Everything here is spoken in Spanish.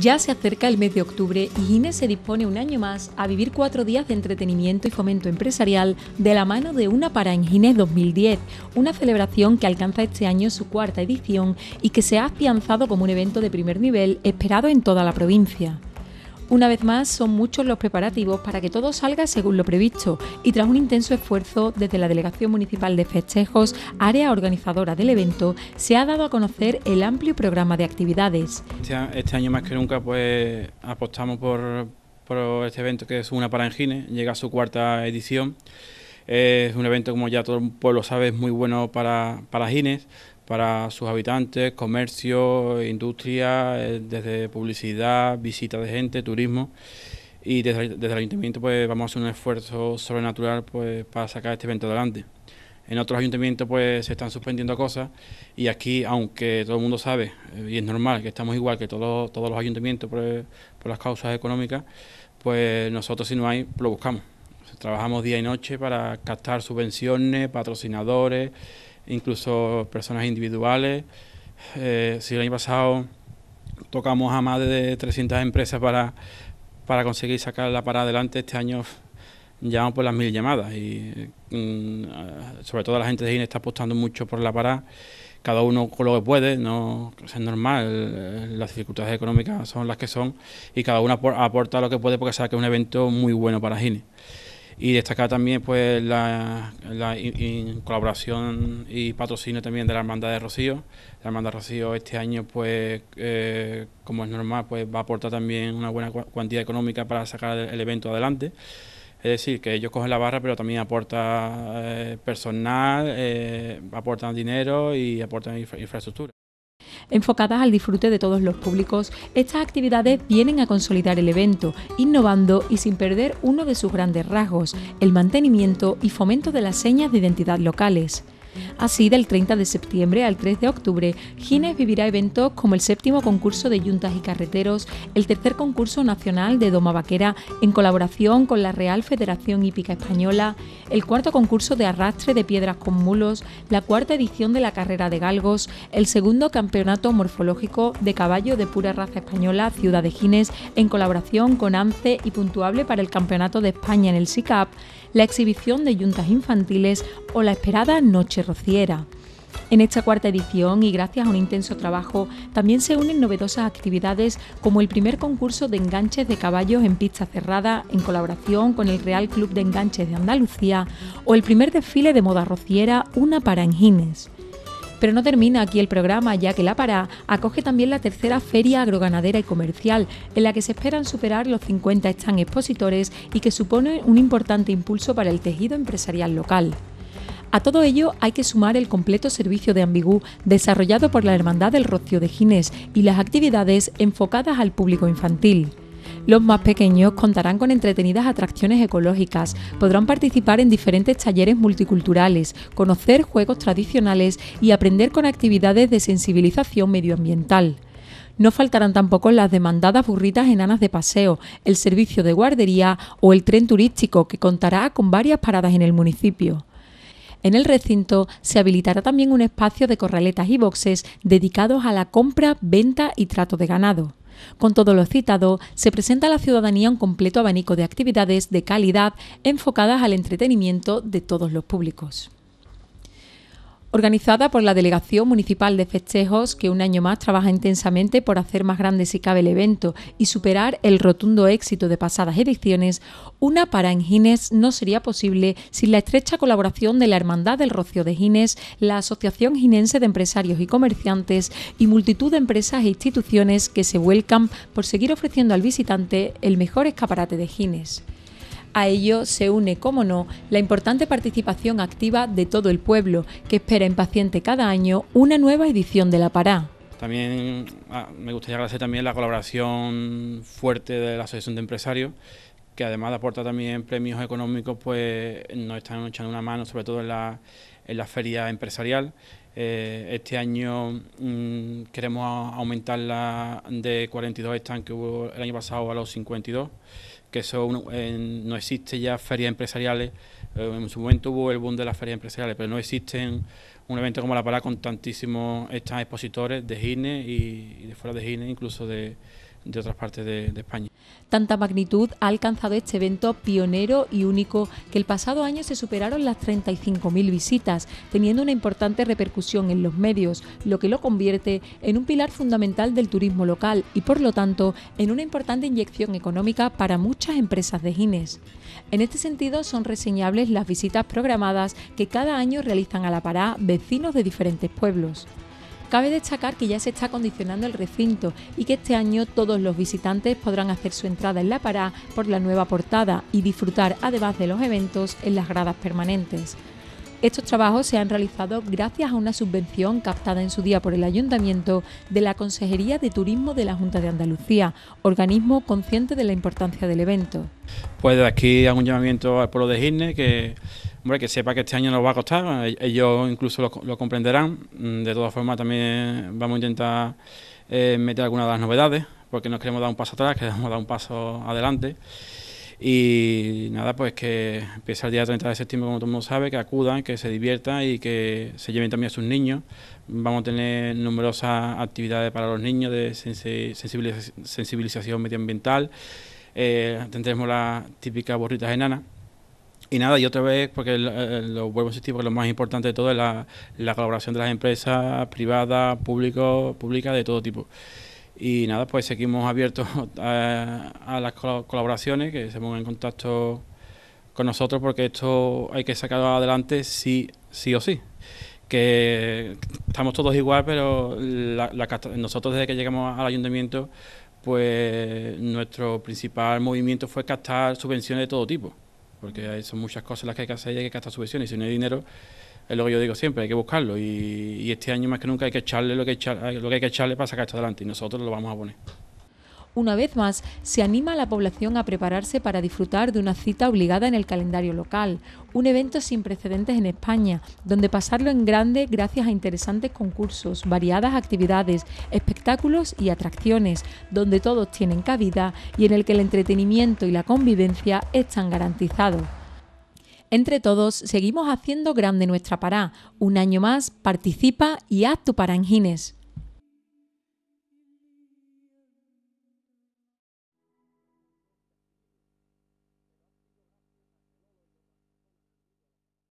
Ya se acerca el mes de octubre y Guinness se dispone un año más a vivir cuatro días de entretenimiento y fomento empresarial de la mano de una para en Gine 2010, una celebración que alcanza este año su cuarta edición y que se ha afianzado como un evento de primer nivel esperado en toda la provincia. Una vez más, son muchos los preparativos para que todo salga según lo previsto y tras un intenso esfuerzo desde la Delegación Municipal de Festejos, área organizadora del evento, se ha dado a conocer el amplio programa de actividades. Este, este año más que nunca pues apostamos por, este evento que es una para llega a su cuarta edición. Es un evento, como ya todo el pueblo sabe, es muy bueno para, para Gines, para sus habitantes, comercio, industria, eh, desde publicidad, visita de gente, turismo. Y desde, el ayuntamiento pues vamos a hacer un esfuerzo sobrenatural pues para sacar este evento adelante. En otros ayuntamientos pues se están suspendiendo cosas y aquí, aunque todo el mundo sabe, eh, y es normal que estamos igual que todos, todos los ayuntamientos por, por las causas económicas, pues nosotros si no hay, lo buscamos. Trabajamos día y noche para captar subvenciones, patrocinadores, incluso personas individuales. Eh, si el año pasado tocamos a más de 300 empresas para, conseguir sacar la parada adelante, este año llevamos por las mil llamadas y mm, sobre todo la gente de Gine está apostando mucho por la parada, cada uno con lo que puede, no es normal, las dificultades económicas son las que son y cada uno aporta lo que puede porque sabe que es un evento muy bueno para Gine y destacar también pues la, colaboración y patrocinio también de la hermandad de Rocío la hermandad de Rocío este año pues eh, como es normal pues va a aportar también una buena cuantía económica para sacar el, evento adelante es decir, que ellos cogen la barra, pero también aporta eh, personal, eh, aportan dinero y aportan infraestructura. Enfocadas al disfrute de todos los públicos, estas actividades vienen a consolidar el evento, innovando y sin perder uno de sus grandes rasgos, el mantenimiento y fomento de las señas de identidad locales. Así, del 30 de septiembre al 3 de octubre, Gines vivirá eventos como el séptimo concurso de yuntas y carreteros, el tercer concurso nacional de doma vaquera en colaboración con la Real Federación Hípica Española, el cuarto concurso de arrastre de piedras con mulos, la cuarta edición de la carrera de galgos, el segundo campeonato morfológico de caballo de pura raza española Ciudad de Gines en colaboración con ANCE y puntuable para el Campeonato de España en el SICAP, la exhibición de yuntas infantiles o la esperada Noche Rociera. En esta cuarta edición y gracias a un intenso trabajo también se unen novedosas actividades como el primer concurso de enganches de caballos en pista cerrada en colaboración con el Real Club de Enganches de Andalucía o el primer desfile de moda rociera Una para Engines. Pero no termina aquí el programa, ya que La Pará acoge también la tercera feria agroganadera y comercial, en la que se esperan superar los 50 expositores y que supone un importante impulso para el tejido empresarial local. A todo ello hay que sumar el completo servicio de ambigú desarrollado por la Hermandad del Rocío de Gines y las actividades enfocadas al público infantil. Los más pequeños contarán con entretenidas atracciones ecológicas, podrán participar en diferentes talleres multiculturales, conocer juegos tradicionales y aprender con actividades de sensibilización medioambiental. No faltarán tampoco las demandadas burritas enanas de paseo, el servicio de guardería o el tren turístico que contará con varias paradas en el municipio. En el recinto se habilitará también un espacio de corraletas y boxes dedicados a la compra, venta y trato de ganado. Con todo lo citado, se presenta a la ciudadanía un completo abanico de actividades de calidad enfocadas al entretenimiento de todos los públicos organizada por la Delegación Municipal de Festejos, que un año más trabaja intensamente por hacer más grande si cabe el evento y superar el rotundo éxito de pasadas ediciones, una para en Gines no sería posible sin la estrecha colaboración de la Hermandad del Rocío de Gines, la Asociación Ginense de Empresarios y Comerciantes y multitud de empresas e instituciones que se vuelcan por seguir ofreciendo al visitante el mejor escaparate de Gines. A ello se une, como no, la importante participación activa de todo el pueblo, que espera impaciente cada año una nueva edición de la Pará. También ah, me gustaría agradecer también la colaboración fuerte de la Asociación de Empresarios, que además aporta también premios económicos, pues nos están echando una mano, sobre todo en la, en la feria empresarial eh, este año mm, queremos aumentar la de 42 stands que hubo el año pasado a los 52, que son, no existe ya ferias empresariales. Eh, en su momento hubo el boom de las ferias empresariales, pero no existen un evento como La Pará con tantísimos stands expositores de Gine y, y de fuera de Gine, incluso de de otras partes de, España. Tanta magnitud ha alcanzado este evento pionero y único que el pasado año se superaron las 35.000 visitas, teniendo una importante repercusión en los medios, lo que lo convierte en un pilar fundamental del turismo local y por lo tanto en una importante inyección económica para muchas empresas de Gines. En este sentido son reseñables las visitas programadas que cada año realizan a la Pará vecinos de diferentes pueblos. Cabe destacar que ya se está condicionando el recinto y que este año todos los visitantes podrán hacer su entrada en la parada por la nueva portada y disfrutar además de los eventos en las gradas permanentes. Estos trabajos se han realizado gracias a una subvención captada en su día por el Ayuntamiento de la Consejería de Turismo de la Junta de Andalucía, organismo consciente de la importancia del evento. Pues de aquí hago un llamamiento al pueblo de Girne que, que sepa que este año nos va a costar, e-, ellos incluso lo, comprenderán. Mm, de todas formas también vamos a intentar eh, meter algunas de las novedades, porque no queremos dar un paso atrás, queremos dar un paso adelante. Y nada, pues que empieza el día 30 de septiembre, como todo el mundo sabe, que acudan, que se diviertan y que se lleven también a sus niños. Vamos a tener numerosas actividades para los niños de sensibilización medioambiental. Eh, tendremos las típicas borritas enanas. Y nada, y otra vez, porque lo, vuelvo a insistir, porque lo más importante de todo es la, la colaboración de las empresas privadas, públicas, de todo tipo. Y nada, pues seguimos abiertos a, las colaboraciones, que se pongan en contacto con nosotros porque esto hay que sacarlo adelante sí, sí o sí. Que estamos todos igual, pero nosotros desde que llegamos al ayuntamiento, pues nuestro principal movimiento fue captar subvenciones de todo tipo, porque son muchas cosas las que hay que hacer y hay que captar subvenciones. Y si no hay dinero, es lo que yo digo siempre, hay que buscarlo y, este año más que nunca hay que echarle lo que, lo que hay que echarle para sacar esto adelante y nosotros lo vamos a poner. Una vez más, se anima a la población a prepararse para disfrutar de una cita obligada en el calendario local, un evento sin precedentes en España, donde pasarlo en grande gracias a interesantes concursos, variadas actividades, espectáculos y atracciones, donde todos tienen cabida y en el que el entretenimiento y la convivencia están garantizados. Entre todos, seguimos haciendo grande nuestra Pará. Un año más, participa y haz tu Parangines.